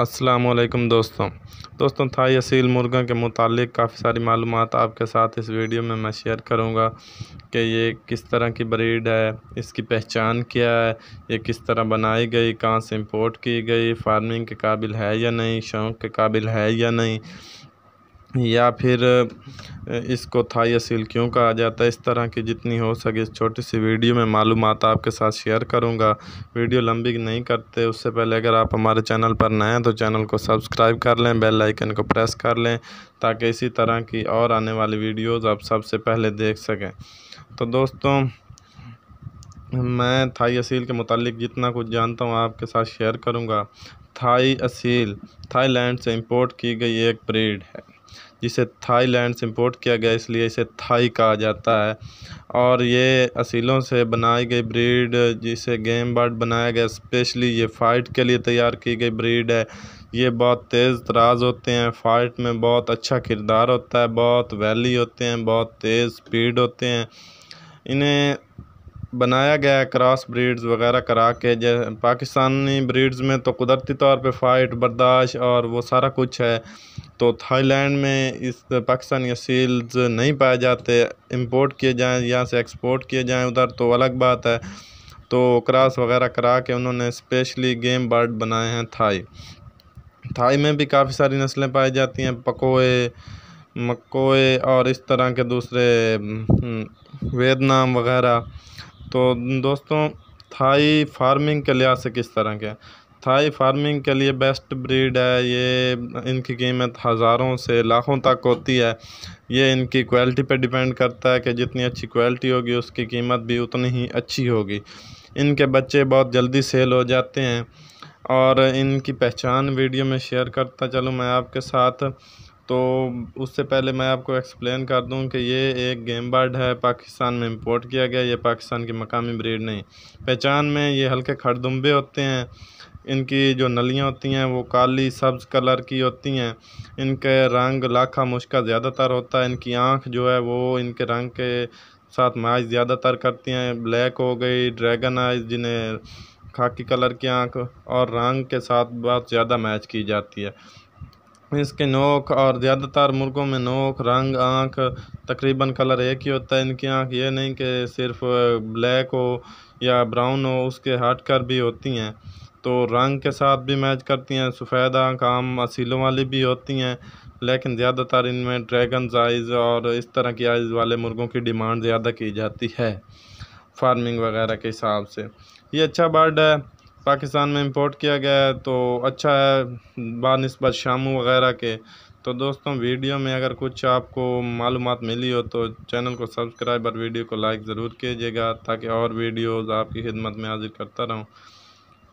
असलकम दोस्तों दोस्तों थाई असील मुर्गा के मुतालिक काफ़ी सारी मालूम आपके साथ इस वीडियो में मैं शेयर करूँगा कि ये किस तरह की ब्रीड है इसकी पहचान क्या है ये किस तरह बनाई गई कहाँ से इंपोर्ट की गई फार्मिंग के काबिल है या नहीं शौक के काबिल है या नहीं या फिर इसको थाई सील क्यों कहा जाता है इस तरह की जितनी हो सके इस छोटी सी वीडियो में मालूम आपके साथ शेयर करूँगा वीडियो लंबी नहीं करते उससे पहले अगर आप हमारे चैनल पर नए हैं तो चैनल को सब्सक्राइब कर लें बेल आइकन को प्रेस कर लें ताकि इसी तरह की और आने वाली वीडियोज़ आप सबसे पहले देख सकें तो दोस्तों मैं थाई असील के मतलब जितना कुछ जानता हूँ आपके साथ शेयर करूँगा थाई असील थाईलैंड से इम्पोर्ट की गई एक ब्रीड है जिसे थाईलैंड से इम्पोर्ट किया गया इसलिए इसे थाई कहा जाता है और ये असीलों से बनाई गई ब्रीड जिसे गेम बर्ड बनाया गया स्पेशली ये फाइट के लिए तैयार की गई ब्रीड है ये बहुत तेज़ तराज होते हैं फाइट में बहुत अच्छा किरदार होता है बहुत वैली होते हैं बहुत तेज़ स्पीड होते हैं इन्हें बनाया गया है क्रॉस ब्रीड्स वगैरह करा के पाकिस्तानी ब्रीड्स में तो कुदरती तौर पे फाइट बर्दाश्त और वो सारा कुछ है तो थाईलैंड में इस पाकिस्तानी सील्स नहीं पाए जाते इंपोर्ट किए जाएँ यहाँ से एक्सपोर्ट किए जाएँ उधर तो अलग बात है तो क्रॉस वगैरह करा के उन्होंने स्पेशली गेम बर्ड बनाए हैं थाई थाई में भी काफ़ी सारी नस्लें पाई जाती हैं पकोए मकोए और इस तरह के दूसरे हम्म, वेदनाम वगैरह तो दोस्तों थाई फार्मिंग के लिहाज से किस तरह के थाई फार्मिंग के लिए बेस्ट ब्रीड है ये इनकी कीमत हज़ारों से लाखों तक होती है ये इनकी क्वालिटी पे डिपेंड करता है कि जितनी अच्छी क्वालिटी होगी उसकी कीमत भी उतनी ही अच्छी होगी इनके बच्चे बहुत जल्दी सेल हो जाते हैं और इनकी पहचान वीडियो में शेयर करता चलूँ मैं आपके साथ तो उससे पहले मैं आपको एक्सप्लेन कर दूं कि ये एक गेम बर्ड है पाकिस्तान में इंपोर्ट किया गया ये पाकिस्तान की मकामी ब्रीड नहीं पहचान में ये हल्के खड़दुम्बे होते हैं इनकी जो नलियाँ होती हैं वो काली सब्ज़ कलर की होती हैं इनके रंग लाखा मुश्का ज़्यादातर होता है इनकी आँख जो है वो इनके रंग के साथ मैच ज़्यादातर करती हैं ब्लैक हो गई ड्रैगन आइज जिन्हें खाकी कलर की आँख और रंग के साथ बहुत ज़्यादा मैच की जाती है इसके नोक और ज़्यादातर मुर्गों में नोक रंग आँख तकरीबन कलर एक ही होता है इनकी आँख ये नहीं कि सिर्फ ब्लैक हो या ब्राउन हो उसके हट कर भी होती हैं तो रंग के साथ भी मैच करती हैं सफ़ेद आँख आम असीलों वाली भी होती हैं लेकिन ज़्यादातर इनमें ड्रैगन आइज़ और इस तरह की आइज़ वाले मुर्गों की डिमांड ज़्यादा की जाती है फार्मिंग वगैरह के हिसाब से ये अच्छा बर्ड है पाकिस्तान में इंपोर्ट किया गया है तो अच्छा है बानस्बत शामू वगैरह के तो दोस्तों वीडियो में अगर कुछ आपको मालूम मिली हो तो चैनल को सब्सक्राइब और वीडियो को लाइक ज़रूर कीजिएगा ताकि और वीडियोज़ आपकी खिदमत में हाजिर करता रहूँ